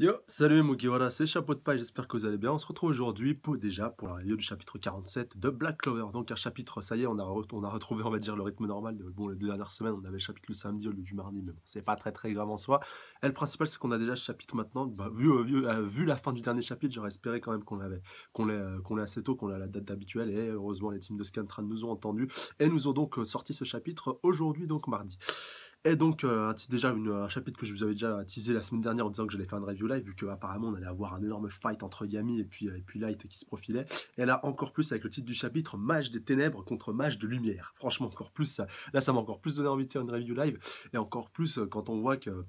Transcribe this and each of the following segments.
Yo, salut Mugiwara, c'est Chapeau de Paille, j'espère que vous allez bien. On se retrouve aujourd'hui pour, déjà pour la review du chapitre 47 de Black Clover. Donc un chapitre, ça y est, on a, on a retrouvé, on va dire, le rythme normal. Bon, les deux dernières semaines, on avait le chapitre le samedi au lieu du mardi, mais bon, c'est pas très très grave en soi. Et le principal, c'est qu'on a déjà ce chapitre maintenant. Bah, vu, euh, euh, vu, la fin du dernier chapitre, j'aurais espéré quand même qu'on l'ait euh, qu'on assez tôt, qu'on a la date habituelle. Et heureusement, les teams de Scantran nous ont entendus et nous ont donc sorti ce chapitre aujourd'hui, donc mardi. Et donc, euh, déjà un chapitre que je vous avais déjà teasé la semaine dernière en disant que j'allais faire une review live, vu qu'apparemment on allait avoir un énorme fight entre Yami et puis, et puis Light qui se profilait. Et là, encore plus avec le titre du chapitre Mage des ténèbres contre Mage de lumière. Franchement, encore plus, là, ça m'a encore plus donné envie de faire une review live. Et encore plus euh, quand on voit que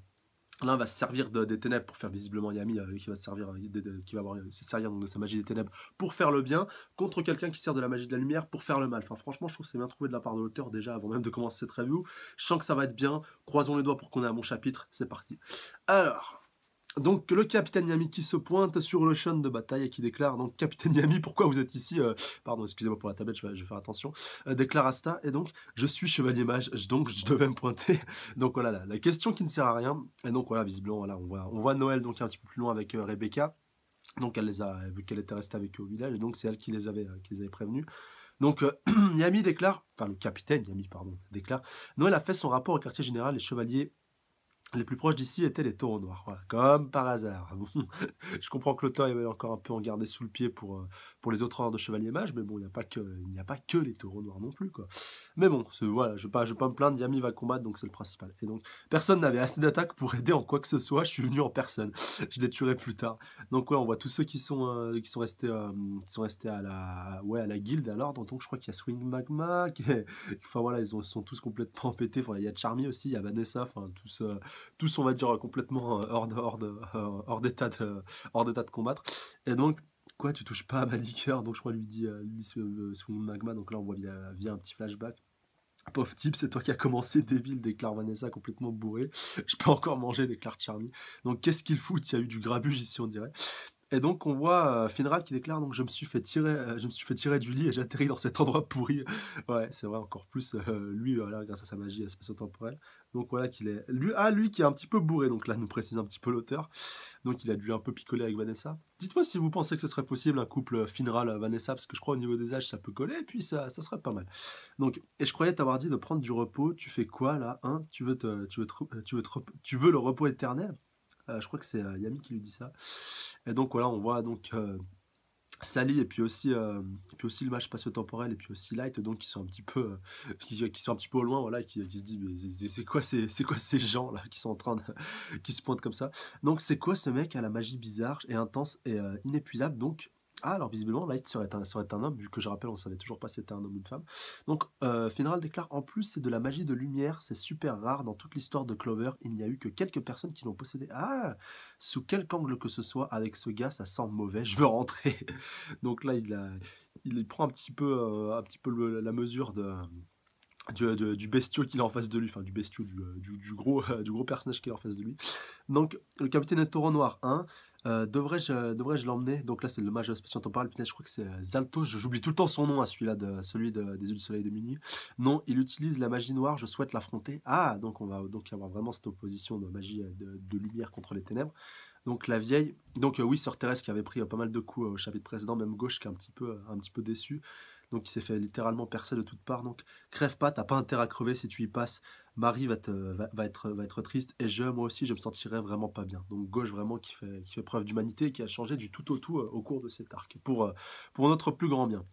L'un va se servir des ténèbres pour faire visiblement Yami, euh, qui va, se servir, euh, de, qui va avoir, euh, de sa magie des ténèbres pour faire le bien, contre quelqu'un qui sert de la magie de la lumière pour faire le mal. Enfin, franchement, je trouve que c'est bien trouvé de la part de l'auteur déjà avant même de commencer cette review. Je sens que ça va être bien. Croisons les doigts pour qu'on ait un bon chapitre. C'est parti. Alors. Donc le capitaine Yami qui se pointe sur le champ de bataille et qui déclare donc capitaine Yami pourquoi vous êtes ici euh, pardon excusez-moi pour la tablette je vais, faire attention euh, déclare Asta et donc je suis chevalier mage donc je devais me pointer donc voilà la, question qui ne sert à rien et donc voilà visiblement voilà on voit on voit Noël donc un petit peu plus loin avec euh, Rebecca donc elle les a vu qu'elle était restée avec eux au village et donc c'est elle qui les avait qui les avait prévenus donc Yami déclare, enfin le capitaine Yami, pardon, déclare, Noël a fait son rapport au quartier général, les chevaliers les plus proches d'ici étaient les taureaux noirs, comme par hasard. je comprends que l'auteur avait encore un peu en garder sous le pied pour, euh, pour les autres ordres de chevalier mage, mais bon, il n'y a, pas que, n'y a pas que les taureaux noirs non plus. Quoi. Mais bon, voilà, je ne vais, pas me plaindre, Yami va combattre, donc c'est le principal. Et donc, personne n'avait assez d'attaque pour aider en quoi que ce soit, je suis venu en personne, je les tuerai plus tard. Donc ouais, on voit tous ceux qui sont, euh, qui sont restés, euh, qui sont restés à, la, ouais, à la guilde, à l'ordre, donc je crois qu'il y a Swing Magma, enfin voilà, ils sont tous complètement pétés, il y a Charmy aussi, il y a Vanessa, enfin tous tous, on va dire, euh, complètement euh, hors, de, euh, hors d'état de, hors d'état de combattre. Et donc, quoi, tu touches pas à ma liqueur Donc, je crois, lui dit, lui, sous magma. Donc là, on voit via, un petit flashback. Pauvre type, c'est toi qui as commencé, débile, déclare Vanessa complètement bourré. Je peux encore manger, déclare Charmy. Donc qu'est-ce qu'il fout Il y a eu du grabuge ici, on dirait. Et donc on voit euh, Finral qui déclare donc je me suis fait tirer, euh, je me suis fait tirer du lit et j'atterris dans cet endroit pourri. ouais, c'est vrai encore plus euh, lui voilà, grâce à sa magie spatio-temporelle. Donc voilà qu'il est lui ah lui qui est un petit peu bourré donc là nous précise un petit peu l'auteur. Donc il a dû un peu picoler avec Vanessa. Dites-moi si vous pensez que ce serait possible un couple Finral Vanessa parce que je crois au niveau des âges ça peut coller et puis ça serait pas mal. Donc et je croyais t'avoir dit de prendre du repos. Tu fais quoi là hein Tu veux tu veux tu veux tu veux le repos éternel euh, je crois que c'est euh, Yami qui lui dit ça. Et donc voilà, on voit donc euh, Sally et puis aussi puis aussi le match spatio-temporel et puis aussi Light donc qui sont un petit peu qui, sont un petit peu au loin voilà qui, se dit mais c'est quoi ces c'est quoi ces gens là qui sont en train de, qui se pointent comme ça donc c'est quoi ce mec à la magie bizarre et intense et inépuisable donc ah, alors visiblement, Light serait un, serait un homme, vu que je rappelle, on savait toujours pas si c'était un homme ou une femme. Donc, euh, déclare En plus, c'est de la magie de lumière, c'est super rare. Dans toute l'histoire de Clover, il n'y a eu que quelques personnes qui l'ont possédé. Ah Sous quel angle que ce soit, avec ce gars, ça sent mauvais, je veux rentrer. Donc là, il, prend un petit peu, euh, un petit peu la mesure de. Du, du, bestiau qu'il a en face de lui, enfin du bestiau, du, euh, gros, du gros personnage qui a en face de lui. Donc, le capitaine est Taureau Noir 1, euh, devrais-je euh, devrais l'emmener Donc là, c'est le mage spatial temporel Putain, je crois que c'est euh, Zalto. J'oublie tout le temps son nom à hein, celui-là, de, celui des yeux du soleil de minuit. Non, il utilise la magie noire. Je souhaite l'affronter. Ah, donc on va donc avoir vraiment cette opposition de magie de, lumière contre les ténèbres. Donc la vieille. Donc oui, Sœur Thérèse qui avait pris pas mal de coups au chapitre précédent, même gauche qui est un petit peu, un petit peu déçu. Donc il s'est fait littéralement percer de toutes parts. Donc crève pas, t'as pas intérêt à crever si tu y passes. Marie va, être, triste et je, moi aussi, je me sentirai vraiment pas bien. Donc gauche vraiment qui fait, preuve d'humanité qui a changé du tout au tout euh, au cours de cet arc pour, euh, pour notre plus grand bien.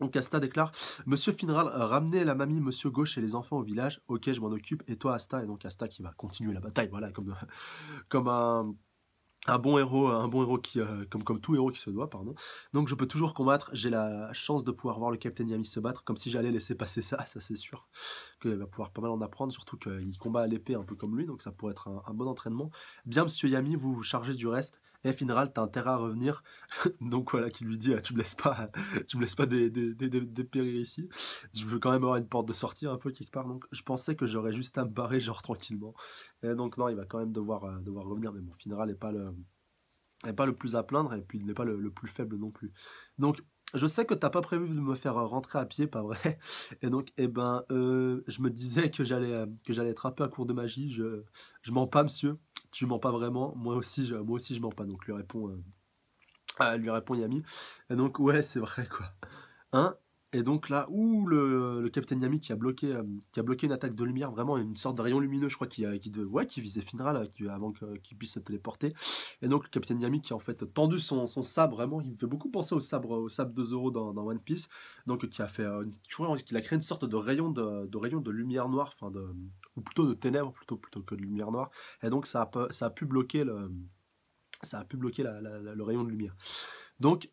Donc Asta déclare Monsieur Finral, euh, ramenez la mamie, monsieur Gauche et les enfants au village. Ok, je m'en occupe. Et toi, Asta Et donc Asta qui va continuer la bataille, voilà, comme, comme un un bon héros, un bon héros qui, euh, comme, comme tout héros qui se doit, pardon. Donc je peux toujours combattre, j'ai la chance de pouvoir voir le Capitaine Yami se battre, comme si j'allais laisser passer ça, ça c'est sûr. Qu'il va pouvoir pas mal en apprendre, surtout qu'il combat à l'épée un peu comme lui, donc ça pourrait être un, un bon entraînement. Bien, monsieur Yami, vous vous chargez du reste, et Finral, t'as intérêt à revenir. Donc voilà, qui lui dit, ah, tu me laisses pas, tu me laisses pas dépérir des, ici. Je veux quand même avoir une porte de sortie un peu quelque part. Donc je pensais que j'aurais juste à me barrer, genre tranquillement. Et donc non, il va quand même devoir, euh, devoir revenir. Mais bon, Finral n'est pas le n'est pas le plus à plaindre et puis il n'est pas le, plus faible non plus. Donc je sais que t'as pas prévu de me faire rentrer à pied, pas vrai Et donc eh ben euh, je me disais que j'allais euh, que j'allais être un peu à court de magie. Je je mens pas, monsieur tu mens pas vraiment, moi aussi je, moi aussi je mens pas, donc lui répond, euh, euh, lui répond Yami. Et donc ouais c'est vrai quoi. Hein et donc là, où le, capitaine Yami qui a, bloqué, euh, qui a bloqué une attaque de lumière, vraiment une sorte de rayon lumineux, je crois, qui, euh, qui, ouais, qui visait Finral euh, avant qu'il puisse se téléporter. Et donc le capitaine Yami qui a en fait tendu son, sabre, vraiment, il me fait beaucoup penser au sabre, au sabre de Zoro dans, One Piece. Donc qui a fait, qu'il a créé une sorte de rayon de, rayon de lumière noire, enfin de, ou plutôt de ténèbres plutôt, plutôt que de lumière noire. Et donc ça a, ça a pu bloquer le, ça a pu bloquer le rayon de lumière. Donc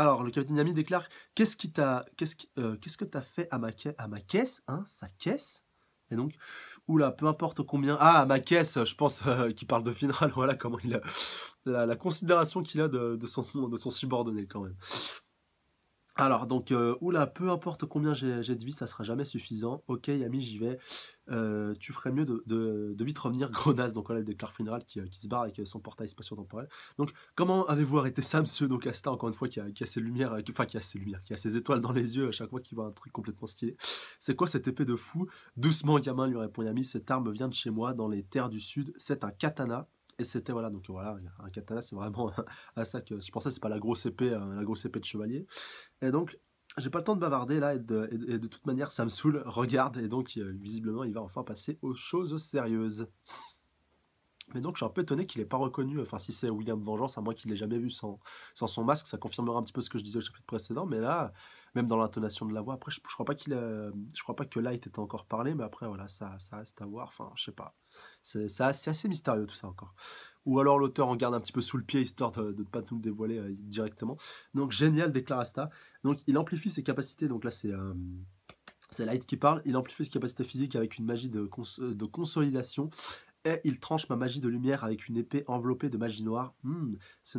alors, le capitaine Yami déclare Qu'est-ce qui t'a, qu'est-ce, euh, qu'est-ce que t'as fait à ma, à ma caisse hein, Sa caisse Et donc, oula, peu importe combien. Ah, à ma caisse, je pense euh, qu'il parle de finale Voilà comment il a. La, considération qu'il a de, son, de son subordonné, quand même. Alors, donc, euh, oula, peu importe combien j'ai de vie, ça sera jamais suffisant. Ok, Yami, j'y vais. Euh, tu ferais mieux de, vite revenir, Grenade Donc, voilà, le déclare final qui, euh, qui, se barre avec son portail spatio-temporel. Donc, comment avez-vous arrêté ça, monsieur Donc, Asta, encore une fois, qui a, ses lumières, qui, enfin, qui a ses lumières, qui a ses étoiles dans les yeux à chaque fois qu'il voit un truc complètement stylé. C'est quoi cette épée de fou Doucement, gamin, lui répond Yami. Cette arme vient de chez moi, dans les terres du sud. C'est un katana et c'était voilà, donc voilà, un katana, c'est vraiment à ça que je pensais, c'est pas la grosse épée, euh, la grosse épée de chevalier. Et donc, j'ai pas le temps de bavarder là, et de, toute manière, ça me saoule, regarde, et donc euh, visiblement, il va enfin passer aux choses sérieuses. Mais donc, je suis un peu étonné qu'il ait pas reconnu, enfin, si c'est William Vengeance, à moins qu'il l'ait jamais vu sans, sans son masque, ça confirmera un petit peu ce que je disais au chapitre précédent, mais là, même dans l'intonation de la voix. Après, je, crois pas qu'il, euh, crois pas que Light était encore parlé, mais après voilà, ça, ça reste à voir. Enfin, je sais pas. C'est, assez, mystérieux tout ça encore. Ou alors l'auteur en garde un petit peu sous le pied histoire de ne pas tout dévoiler euh, directement. Donc génial, déclare Asta. Donc il amplifie ses capacités. Donc là, c'est euh, Light qui parle, il amplifie ses capacités physiques avec une magie de consolidation. Et il tranche ma magie de lumière avec une épée enveloppée de magie noire. Hmm, ce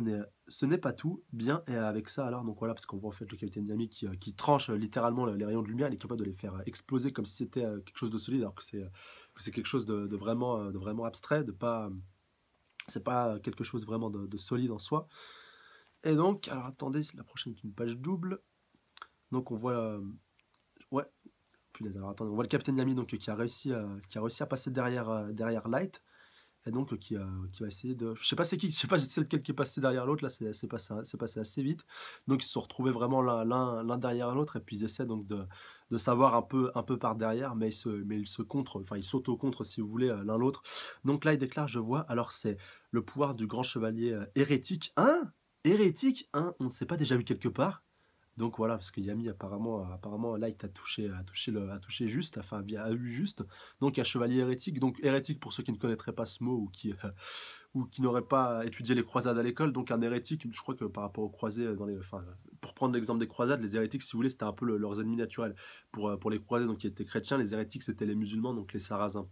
n'est pas tout. Bien, et avec ça, alors, donc voilà, parce qu'on voit en fait le capitaine dynamique euh, qui, tranche euh, littéralement les rayons de lumière, il est capable de les faire euh, exploser comme si c'était quelque chose de solide, alors que c'est quelque chose de, vraiment, de vraiment abstrait, de pas. C'est pas quelque chose vraiment de, de, solide en soi. Et donc, alors attendez, la prochaine est une page double. Donc on voit. ouais, alors on voit le capitaine Yami donc, qui, a réussi, euh, qui a réussi à passer derrière, euh, derrière Light. Et donc euh, qui, qui va essayer de... Je sais pas c'est qui, je sais pas c'est lequel qui est passé derrière l'autre, là c'est passé, hein, passé assez vite. Donc ils se sont retrouvés vraiment l'un derrière l'autre et puis ils essaient donc de, de savoir un peu, un peu par derrière, mais ils se, mais ils se contre, enfin ils s'auto-contre si vous voulez l'un l'autre. Donc là il déclare, je vois, alors c'est le pouvoir du grand chevalier hérétique. un hein? Hérétique, hein? On ne s'est pas déjà vu quelque part donc voilà, parce que Yami apparemment, apparemment Light a touché, a touché, le, a touché juste, enfin a eu juste, donc un Chevalier Hérétique. Donc hérétique pour ceux qui ne connaîtraient pas ce mot ou qui, qui n'auraient pas étudié les croisades à l'école. Donc un hérétique, je crois que par rapport aux croisés, dans les, enfin, pour prendre l'exemple des croisades, les hérétiques, si vous voulez, c'était un peu leurs ennemis naturels. Pour, euh, pour les croisés, donc qui étaient chrétiens, les hérétiques, c'était les musulmans, donc les sarrasins.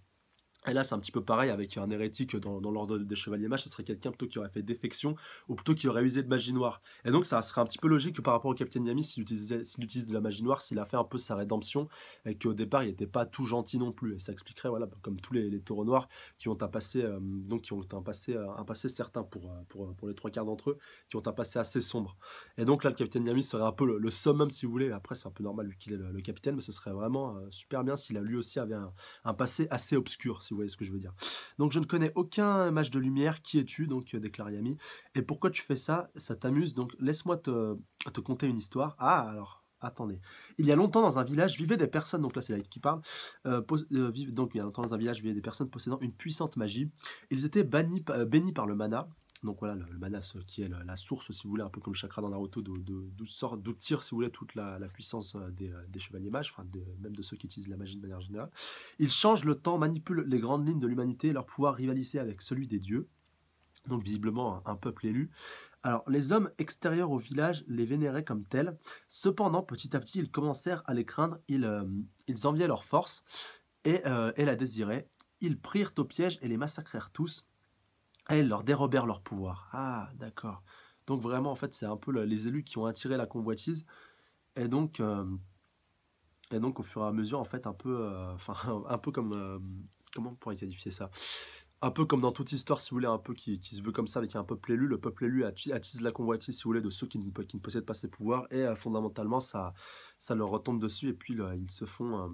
Et là, c'est un petit peu pareil avec un hérétique dans, dans l'ordre des chevaliers mages, ce serait quelqu'un plutôt qui aurait fait défection ou plutôt qui aurait usé de magie noire. Et donc, ça serait un petit peu logique que par rapport au Capitaine Yami, s'il utilise de la magie noire, s'il a fait un peu sa rédemption et qu'au départ, il n'était pas tout gentil non plus. Et ça expliquerait, voilà, comme tous les, taureaux noirs qui ont un passé, euh, donc qui ont un passé, euh, un passé certain pour, euh, pour, pour les trois quarts d'entre eux, qui ont un passé assez sombre. Et donc, là, le Capitaine Yami serait un peu le, summum, si vous voulez. Après, c'est un peu normal vu qu'il est le, capitaine, mais ce serait vraiment super bien s'il a lui aussi avait un passé assez obscur vous voyez ce que je veux dire. Donc je ne connais aucun match de lumière, qui es-tu Donc euh, déclare Yami. Et pourquoi tu fais ça Ça t'amuse, donc laisse-moi te, conter une histoire. Ah, alors, attendez. Il y a longtemps dans un village vivaient des personnes, donc là c'est Light qui parle, euh, euh, donc il y a longtemps dans un village vivaient des personnes possédant une puissante magie. Ils étaient bénis par le mana, donc voilà, le, manas qui est la, source, si vous voulez, un peu comme le chakra dans Naruto, d'où de, d'où tire, si vous voulez, toute la, puissance euh, euh, des, chevaliers mages, même de ceux qui utilisent la magie de manière générale. Il change le temps, manipule les grandes lignes de l'humanité leur pouvoir rivaliser avec celui des dieux. Donc visiblement un, peuple élu. Alors les hommes extérieurs au village les vénéraient comme tels. Cependant, petit à petit, ils commencèrent à les craindre. Ils, euh, ils enviaient leur force et, et la désiraient. Ils prirent au piège et les massacrèrent tous elles leur dérobèrent leur pouvoir. Ah, d'accord. Donc vraiment, en fait, c'est un peu les élus qui ont attiré la convoitise. Et donc, euh, et donc au fur et à mesure, en fait, un peu, euh, enfin, un peu comme... Euh, comment on pourrait qualifier ça Un peu comme dans toute histoire, si vous voulez, un peu qui, se veut comme ça, avec un peuple élu. Le peuple élu attise la convoitise, si vous voulez, de ceux qui ne, possèdent pas ses pouvoirs. Et fondamentalement, ça, ça leur retombe dessus. Et puis, là, ils se font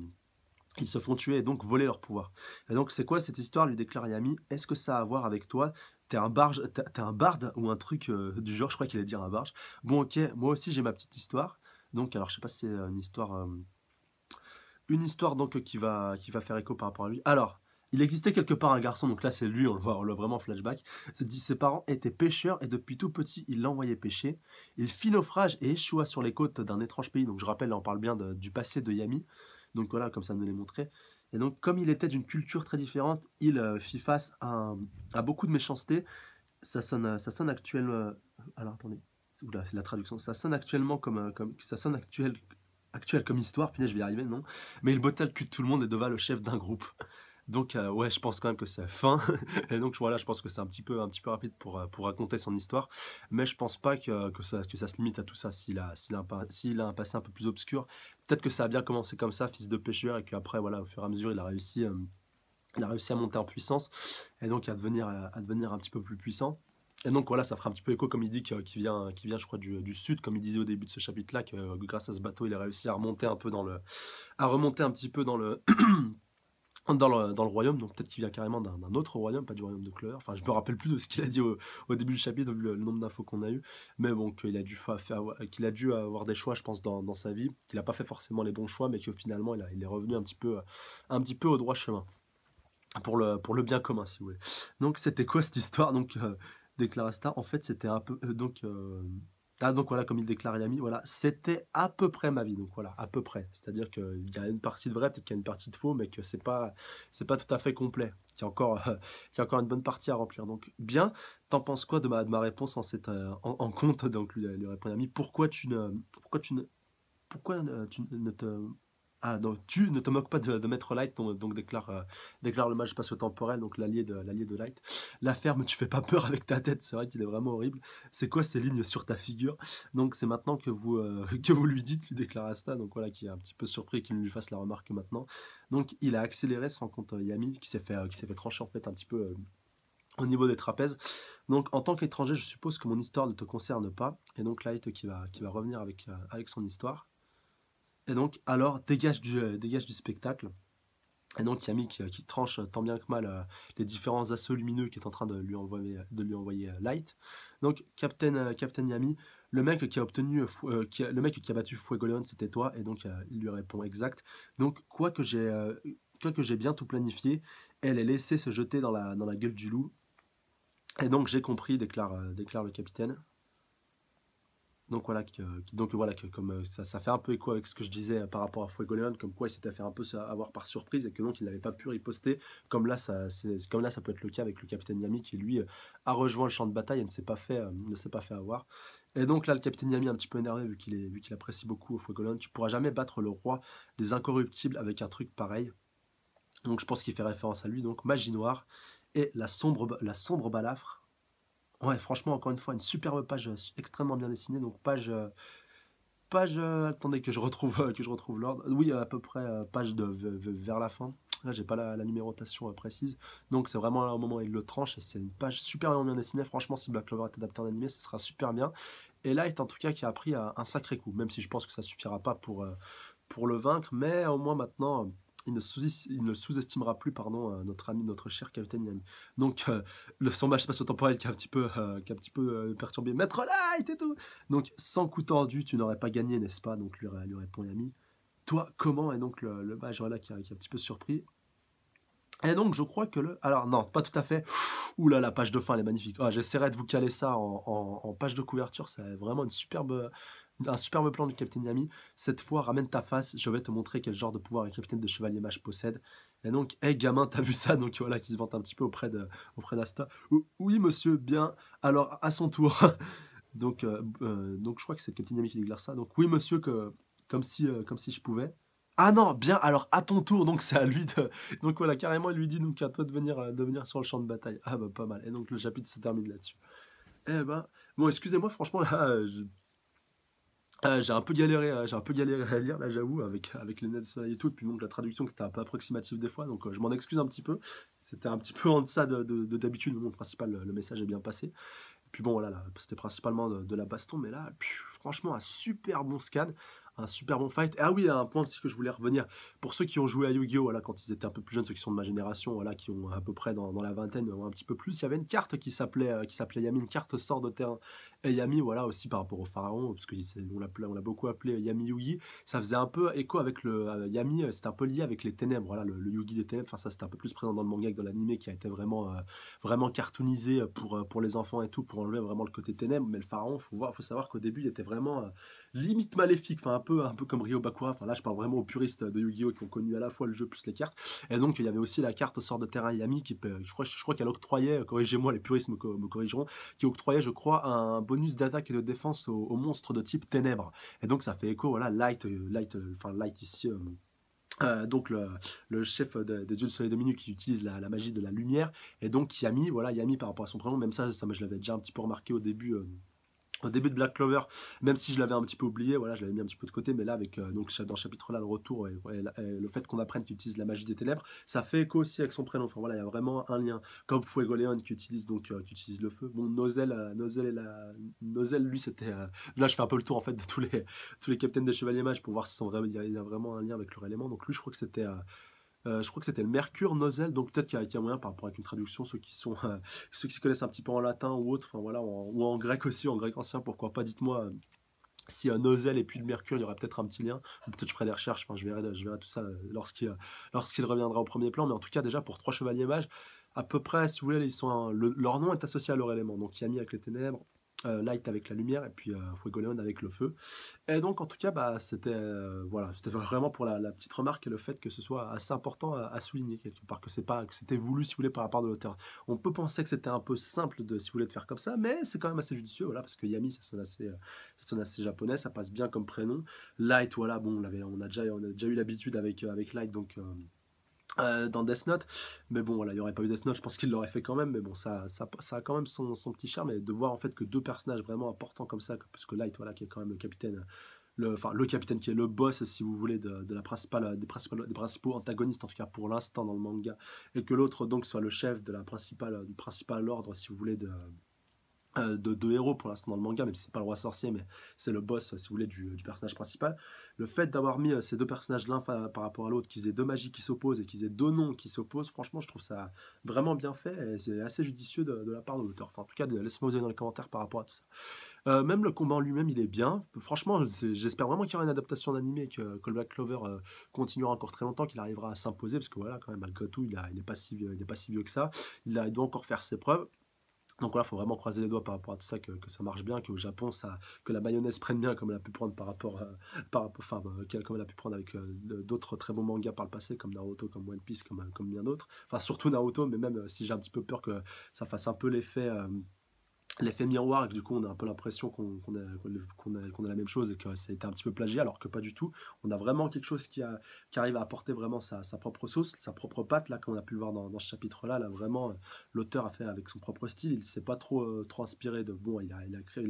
ils se font tuer et donc voler leur pouvoir. Et donc, c'est quoi cette histoire lui déclare Yami. Est-ce que ça a à voir avec toi T'es un, barge, un barde ou un truc euh, du genre, je crois qu'il allait dire un barge. Bon, ok, moi aussi j'ai ma petite histoire. Donc, alors, je sais pas si c'est une histoire. Euh, une histoire donc euh, qui va, qui va faire écho par rapport à lui. Alors, il existait quelque part un garçon, donc là c'est lui, on le voit, on le voit vraiment en flashback. Dit, ses parents étaient pêcheurs et depuis tout petit, il l'envoyait pêcher. Il fit naufrage et échoua sur les côtes d'un étrange pays. Donc je rappelle, on parle bien du passé de Yami. Donc voilà, comme ça nous les montré. Et donc, comme il était d'une culture très différente, il euh, fit face à, beaucoup de méchanceté. Ça sonne, ça sonne actuellement. Euh, alors attendez, C'est la traduction. Ça sonne actuellement comme, euh, comme ça sonne actuel, actuel comme histoire. puis je vais y arriver, non Mais il botta le cul de tout le monde et devint le chef d'un groupe. Donc euh, ouais, je pense quand même que c'est fin. et donc voilà, je pense que c'est un petit peu un petit peu rapide pour euh, pour raconter son histoire, mais je pense pas que, que ça que ça se limite à tout ça. S'il a a, a, un passé un peu plus obscur, peut-être que ça a bien commencé comme ça, fils de pêcheur, et qu'après voilà, au fur et à mesure, il a réussi euh, il a réussi à monter en puissance et donc à devenir à devenir un petit peu plus puissant. Et donc voilà, ça fera un petit peu écho, comme il dit, qui vient, qui vient je crois, du, du sud, comme il disait au début de ce chapitre-là, que grâce à ce bateau, il a réussi à remonter un peu dans le, à remonter un petit peu dans le dans le, royaume, donc peut-être qu'il vient carrément d'un autre royaume, pas du royaume de Chloé. Enfin, je me rappelle plus de ce qu'il a dit au, début du chapitre, vu le, nombre d'infos qu'on a eu. Mais bon, qu'il a, dû faire, a dû avoir des choix, je pense, dans, sa vie, qu'il n'a pas fait forcément les bons choix, mais que finalement, il, est revenu un petit, peu, un petit peu au droit chemin. Pour le, bien commun, si vous voulez. Donc, c'était quoi cette histoire Donc, euh, Star, en fait, c'était un peu. Euh, donc. Euh, ah, donc voilà, comme il déclare Yami, voilà, c'était à peu près ma vie. Donc voilà, à peu près. C'est-à-dire qu'il y a une partie de vrai, peut-être qu'il y a une partie de faux, mais que c'est pas, c'est pas tout à fait complet. Il y a encore, y a encore une bonne partie à remplir. Donc bien, t'en penses quoi de ma, de ma réponse en cette, euh, en, compte Donc lui, lui répond Yami, pourquoi tu ne, pourquoi tu ne, pourquoi euh, tu ne te ah, donc tu ne te moques pas de, mettre Maître Light, donc, déclare, euh, déclare le mage spatio-temporel, donc l'allié de, l'allié de Light. La ferme, tu fais pas peur avec ta tête, c'est vrai qu'il est vraiment horrible. C'est quoi ces lignes sur ta figure Donc c'est maintenant que vous, euh, que vous lui dites, lui déclare Asta, donc voilà, qui est un petit peu surpris qu'il lui fasse la remarque maintenant. Donc il a accéléré, se rencontre euh, Yami, qui s'est fait, qui s'est fait trancher en fait un petit peu au niveau des trapèzes. Donc en tant qu'étranger, je suppose que mon histoire ne te concerne pas. Et donc Light qui va, qui va revenir avec, avec son histoire. Et donc, alors, dégage du, euh, du spectacle. Et donc, Yami qui, euh, tranche euh, tant bien que mal les différents assauts lumineux qui est en train de lui envoyer, de lui envoyer Light. Donc, Captain, Yami, le mec qui a obtenu, le mec qui a battu Fuegoleon, c'était toi. Et donc, il lui répond exact. Donc, quoi que j'ai que j'ai bien tout planifié, elle est laissée se jeter dans la, dans la gueule du loup. Et donc j'ai compris, déclare, déclare le capitaine. Donc voilà, donc voilà comme euh, ça, fait un peu écho avec ce que je disais euh, par rapport à Fuegoleon, comme quoi il s'était fait un peu avoir par surprise et que donc il n'avait pas pu riposter. Comme là, ça, comme là, ça peut être le cas avec le capitaine Yami qui lui euh, a rejoint le champ de bataille et ne s'est pas fait, ne pas fait avoir. Et donc là, le capitaine Yami un petit peu énervé vu qu'il vu qu'il apprécie beaucoup Fuegoleon. Tu pourras jamais battre le roi des incorruptibles avec un truc pareil. Donc je pense qu'il fait référence à lui. Donc magie noire et la sombre, la sombre balafre Ouais, franchement, encore une fois, une superbe page euh, extrêmement bien dessinée. Donc, page. Euh, page. Euh, attendez que je retrouve, que je retrouve l'ordre. Oui, à peu près page de, vers la fin. Là, j'ai pas la, numérotation précise. Donc, c'est vraiment là au moment où il le tranche. Et c'est une page super bien dessinée. Franchement, si Black Clover est adapté en animé, ce sera super bien. Et là, est en tout cas qui a pris un, un sacré coup. Même si je pense que ça suffira pas pour, pour le vaincre. Mais au moins maintenant il ne, sous-estimera plus pardon, euh, notre ami, notre cher capitaine Yami. Donc, euh, le, son match spatio-temporel qui a un petit peu, euh, petit peu perturbé. Maître Light et tout Donc, sans coup tordu, tu n'aurais pas gagné, n'est-ce pas Donc, lui, répond Yami. Toi, comment Et donc, le, match voilà, qui, qui a un petit peu surpris. Et donc, je crois que le... Alors, non, pas tout à fait. Ouh la page de fin, elle est magnifique. Ah, j'essaierai de vous caler ça en, page de couverture. C'est vraiment une superbe, un superbe plan du Capitaine Yami. Cette fois, ramène ta face. Je vais te montrer quel genre de pouvoir le Capitaine de Chevalier Mage possède. Et donc, hé gamin, t'as vu ça Donc voilà, qui se vante un petit peu auprès de, auprès d'Asta. Oui, monsieur, bien. Alors, à son tour. donc, euh, euh, donc, je crois que c'est le Capitaine Yami qui déclare ça. Donc, oui, monsieur, que comme si, euh, comme si je pouvais. Ah non, bien, alors à ton tour, donc c'est à lui de... Donc voilà, carrément, il lui dit, donc à toi euh, de venir, sur le champ de bataille. Ah bah pas mal. Et donc le chapitre se termine là-dessus. Eh ben, bon, excusez-moi, franchement, là, euh, euh, j'ai un peu galéré, j'ai un peu galéré à lire là, j'avoue, avec avec les nets de soleil et tout, et puis donc la traduction qui était un peu approximative des fois, donc je m'en excuse un petit peu. C'était un petit peu en deçà de, d'habitude, mais bon, principal, le, message est bien passé. Et puis bon, voilà, c'était principalement de, la baston, mais là, franchement, un super bon scan un super bon fight. Ah oui, un point aussi que je voulais revenir. Pour ceux qui ont joué à Yu-Gi-Oh! là quand ils étaient un peu plus jeunes, ceux qui sont de ma génération, voilà, qui ont à peu près dans, la vingtaine ou un petit peu plus, il y avait une carte qui s'appelait, Yami, euh, qui carte sort de terrain. Yami, voilà, aussi par rapport au pharaon, parce qu'on l'a beaucoup appelé Yami Yugi, ça faisait un peu écho avec le euh, Yami, euh, c'était un peu lié avec les ténèbres, voilà, le, Yugi des ténèbres, enfin ça c'était un peu plus présent dans le manga que dans l'anime qui a été vraiment, euh, vraiment cartoonisé pour, pour les enfants et tout, pour enlever vraiment le côté ténèbres, mais le pharaon, faut faut savoir qu'au début il était vraiment limite maléfique, enfin un peu, un peu comme Ryo Bakura, enfin là je parle vraiment aux puristes de Yu-Gi-Oh qui ont connu à la fois le jeu plus les cartes, et donc il y avait aussi la carte sort de terrain Yami qui, je crois, je crois qu'elle octroyait, corrigez-moi les puristes me, me corrigeront, qui octroyait je crois un bon bonus d'attaque et de défense aux, monstres de type ténèbres. Et donc ça fait écho, voilà, light, euh, light, euh, enfin light ici. Euh, donc le, chef des yeux de soleil de qui utilise la, magie de la lumière et donc Yami, voilà Yami par rapport à son prénom, même ça, ça je l'avais déjà un petit peu remarqué au début au début de Black Clover, même si je l'avais un petit peu oublié, voilà, je l'avais mis un petit peu de côté, mais là, avec euh, dans chapitre-là, le retour et, le fait qu'on apprenne qu'il utilise la magie des ténèbres, ça fait écho aussi avec son prénom. Enfin voilà, il y a vraiment un lien. Comme Fuegoleon qui utilise donc euh, qui utilise le feu. Bon, Nozel, euh, lui, c'était. là, je fais un peu le tour en fait de tous les, tous les capitaines des chevaliers mages pour voir s'il y a vraiment un lien avec leur élément. Donc lui, je crois que c'était. Euh, je crois que c'était le mercure nozel, donc peut-être qu'il y, moyen par rapport à une traduction, ceux qui sont euh, ceux qui se connaissent un petit peu en latin ou autre, enfin voilà, ou en grec aussi, en grec ancien, pourquoi pas, dites-moi. Euh, si un Nozel et puis le Mercure, il y aurait peut-être un petit lien. Peut-être je ferai des recherches. Enfin, je verrai, je tout ça lorsqu'il reviendra au premier plan. Mais en tout cas, déjà pour trois chevaliers mages, à peu près, si vous voulez, ils sont leur nom est associé à leur élément. Donc mis avec les ténèbres, euh, light avec la lumière et puis euh, Fuegoleon avec le feu. Et donc en tout cas, bah, c'était euh, voilà, vraiment pour la, petite remarque et le fait que ce soit assez important à, souligner quelque part que c'est pas que c'était voulu si vous voulez par la part de l'auteur. On peut penser que c'était un peu simple de si vous voulez de faire comme ça, mais c'est quand même assez judicieux voilà parce que Yami ça sonne assez ça sonne assez japonais, ça passe bien comme prénom. Light voilà bon on, avait, on a déjà on a déjà eu l'habitude avec avec Light donc euh, dans Death Note. Mais bon, voilà, il n'y aurait pas eu Death Note, je pense qu'il l'aurait fait quand même. Mais bon, ça, ça, a quand même son, petit charme. Et de voir en fait que deux personnages vraiment importants comme ça, puisque Light, voilà, qui est quand même le capitaine, le, enfin, le capitaine qui est le boss, si vous voulez, de, la principale, des, des principaux antagonistes, en tout cas pour l'instant dans le manga. Et que l'autre, donc, soit le chef de la principale, du principal ordre, si vous voulez, de euh, de, deux héros pour l'instant dans le manga, même si c'est pas le roi sorcier, mais c'est le boss, si vous voulez, du, personnage principal. Le fait d'avoir mis euh, ces deux personnages l'un par rapport à l'autre, qu'ils aient deux magies qui s'opposent et qu'ils aient deux noms qui s'opposent, franchement, je trouve ça vraiment bien fait et c'est assez judicieux de, la part de l'auteur. Enfin, en tout cas, laissez-moi vous dans les commentaires par rapport à tout ça. Euh, même le combat en lui-même, il est bien. Franchement, j'espère vraiment qu'il y aura une adaptation d'animé et que, Call Clover continuera encore très longtemps, qu'il arrivera à s'imposer, parce que voilà, quand même, malgré tout, il n'est pas, si, pas, si vieux que ça. Il, a, il doit encore faire ses preuves. Donc là, il faut vraiment croiser les doigts par rapport à tout ça, que, ça marche bien, qu'au Japon, ça, que la mayonnaise prenne bien comme elle a pu prendre par rapport euh, par, enfin, euh, comme elle a pu prendre avec euh, d'autres très bons mangas par le passé, comme Naruto, comme One Piece, comme, comme bien d'autres. Enfin, surtout Naruto, mais même si j'ai un petit peu peur que ça fasse un peu l'effet l'effet miroir et que du coup on a un peu l'impression qu'on qu'on a, a, a, la même chose et que ça a été un petit peu plagié alors que pas du tout. On a vraiment quelque chose qui, a, qui arrive à apporter vraiment sa, propre sauce, sa propre patte, là, comme on a pu le voir dans, ce chapitre-là. Là, vraiment, l'auteur a fait avec son propre style. Il ne s'est pas trop, euh, trop, inspiré de. Bon, il a, il a créé.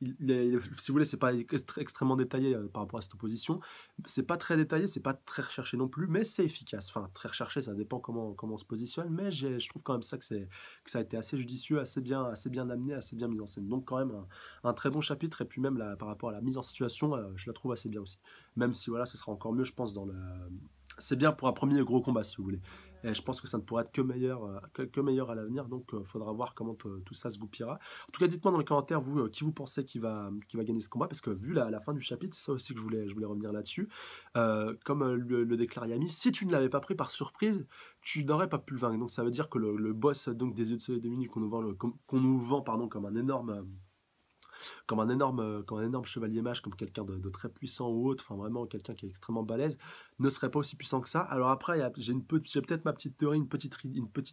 Il il, si vous voulez, c'est pas extrêmement détaillé euh, par rapport à cette opposition. C'est pas très détaillé, c'est pas très recherché non plus, mais c'est efficace. Enfin, très recherché, ça dépend comment, comment on se positionne, mais je trouve quand même ça que, que ça a été assez judicieux, assez bien, assez bien amené, assez bien mise en scène. Donc quand même un, très bon chapitre et puis même là, par rapport à la mise en situation, euh, je la trouve assez bien aussi. Même si voilà, ce sera encore mieux je pense dans le c'est bien pour un premier gros combat, si vous voulez. Et je pense que ça ne pourra être que meilleur, euh, que, meilleur à l'avenir. Donc, il euh, faudra voir comment euh, tout ça se goupillera. En tout cas, dites-moi dans les commentaires, vous, qui vous pensez qui va, qui va gagner ce combat. Parce que, vu la, la fin du chapitre, c'est ça aussi que je voulais, je voulais revenir là-dessus. comme le, déclare Yami, si tu ne l'avais pas pris par surprise, tu n'aurais pas pu le vaincre. Donc, ça veut dire que le, boss donc, des yeux de soleil de minuit qu'on nous vend, qu'on nous vend pardon, comme un énorme comme un énorme, euh, un énorme chevalier mage, comme quelqu'un de, très puissant ou autre, enfin vraiment quelqu'un qui est extrêmement balèze, ne serait pas aussi puissant que ça. Alors après, j'ai peut-être ma petite théorie, une petite,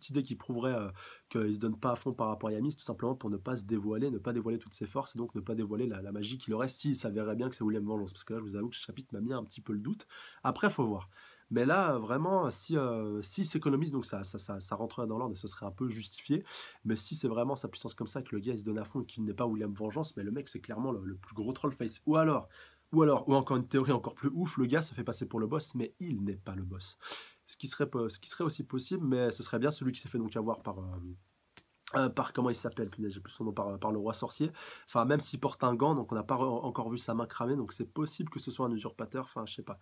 idée qui prouverait euh, qu'il se donne pas à fond par rapport à Yamis, tout simplement pour ne pas se dévoiler, ne pas dévoiler toutes ses forces, et donc ne pas dévoiler la, magie qu'il aurait s'il s'avérait bien que c'est William Vengeance. Parce que là, je vous avoue que ce chapitre m'a mis un petit peu le doute. Après, faut voir. Mais là, vraiment, si, euh, si s'économise, donc ça, ça, ça, rentrerait dans l'ordre et ce serait un peu justifié. Mais si c'est vraiment sa puissance comme ça, que le gars se donne à fond et qu'il n'est pas William Vengeance, mais le mec c'est clairement le, plus gros troll face. Ou alors, ou alors, ou encore une théorie encore plus ouf, le gars se fait passer pour le boss, mais il n'est pas le boss. Ce qui serait, ce qui serait aussi possible, mais ce serait bien celui qui s'est fait donc avoir par... Euh, euh, par comment il s'appelle, j'ai plus son nom, par, le roi sorcier. Enfin, même s'il porte un gant, donc on n'a pas encore vu sa main cramée, donc c'est possible que ce soit un usurpateur, enfin, je sais pas.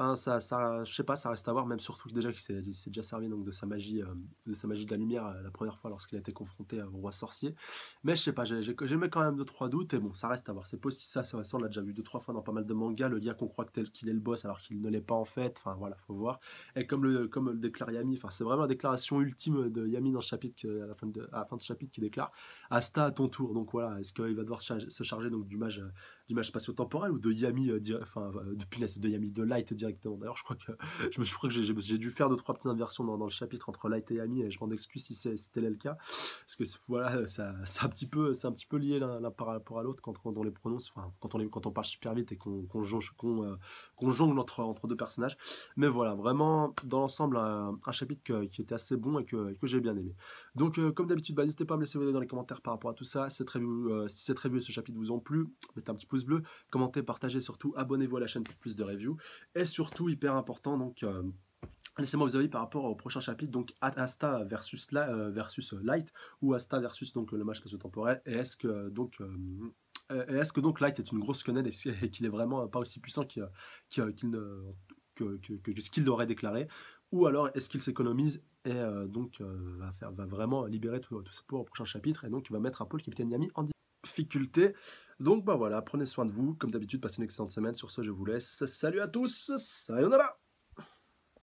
Enfin, ça, ça, je sais pas, ça reste à voir, même surtout déjà qu'il s'est, déjà servi donc, de, sa magie, euh, de sa magie de la lumière euh, la première fois lorsqu'il a été confronté au roi sorcier. Mais je sais pas, j'ai, j'aimais quand même 2 trois doutes, et bon, ça reste à voir. C'est possible, ça, ça, on l'a déjà vu deux trois fois dans pas mal de mangas, le lien qu'on croit que tel qu'il est le boss alors qu'il ne l'est pas en fait, enfin voilà, faut voir. Et comme le, comme le déclare Yami, enfin, c'est vraiment la déclaration ultime de Yami dans le chapitre, à la fin de, à la fin de chapitre, qui déclare Asta à ton tour, donc voilà, est-ce qu'il va devoir se charger donc, du mage, du mage spatio-temporel ou de Yami, euh, enfin, de punaise, de Yami de Light D'ailleurs, je crois que je me suis que j'ai dû faire deux trois petites inversions dans, le chapitre entre Light et Ami, et je m'en excuse si, c'était le cas, parce que voilà, ça, c'est un petit peu, c'est un petit peu lié l'un par rapport à l'autre quand on les prononce, enfin quand on les, quand on parle super vite et qu'on qu jongle, euh, jongle entre entre deux personnages. Mais voilà, vraiment dans l'ensemble un, chapitre qui était assez bon et que, que j'ai bien aimé. Donc euh, comme d'habitude, bah, n'hésitez pas à me laisser vos dans les commentaires par rapport à tout ça. c'est très euh, si cette review ce chapitre vous ont plu, mettez un petit pouce bleu, commentez, partagez, surtout abonnez-vous à la chaîne pour plus de reviews et sur surtout hyper important. Donc, euh, laissez-moi vous avis par rapport au prochain chapitre. Donc, Asta versus, la, euh, versus euh, Light ou Asta versus donc, le match spatio-temporel. Et est-ce que donc. est-ce que donc Light est une grosse quenelle et qu'il est vraiment pas aussi puissant qu'il, qu'il ne, que, que, ce qu'il aurait déclaré ou alors est-ce qu'il s'économise et donc va, faire, va vraiment libérer tout, tout ça pour le prochain chapitre et donc va va mettre un peu le capitaine Yami en Difficulté. Donc bah voilà, prenez soin de vous. Comme d'habitude, passez une excellente semaine. Sur ce, je vous laisse. Salut à tous. Sayonara.